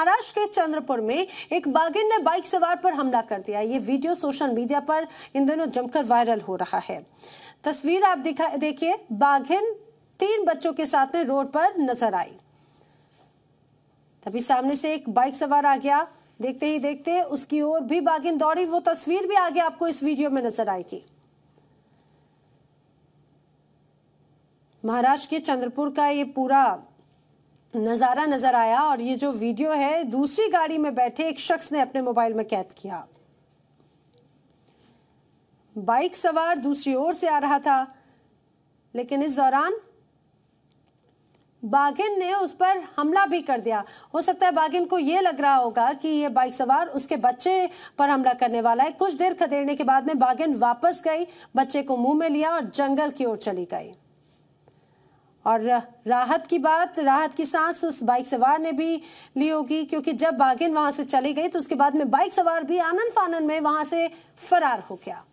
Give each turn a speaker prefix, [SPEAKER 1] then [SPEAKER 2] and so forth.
[SPEAKER 1] महाराष्ट्र के चंद्रपुर में एक बागिन ने बाइक सवार पर हमला कर दिया ये वीडियो सोशल मीडिया पर इन दिनों जमकर वायरल हो रहा है तस्वीर आप दिखा देखिए बाघिन तीन बच्चों के साथ में रोड पर नजर आई तभी सामने से एक बाइक सवार आ गया देखते ही देखते उसकी ओर भी बागिन दौड़ी वो तस्वीर भी आगे आपको इस वीडियो में नजर आएगी महाराष्ट्र के चंद्रपुर का ये पूरा नज़ारा नज़र आया और ये जो वीडियो है दूसरी गाड़ी में बैठे एक शख्स ने अपने मोबाइल में कैद किया बाइक सवार दूसरी ओर से आ रहा था लेकिन इस दौरान बागिन ने उस पर हमला भी कर दिया हो सकता है बागिन को यह लग रहा होगा कि ये बाइक सवार उसके बच्चे पर हमला करने वाला है कुछ देर खदेड़ने के बाद में बागिन वापस गई बच्चे को मुंह में लिया और जंगल की ओर चली गई और राहत की बात राहत की सांस उस बाइक सवार ने भी ली होगी क्योंकि जब बागिन वहां से चली गई तो उसके बाद में बाइक सवार भी आनंद फानंद में वहां से फरार हो गया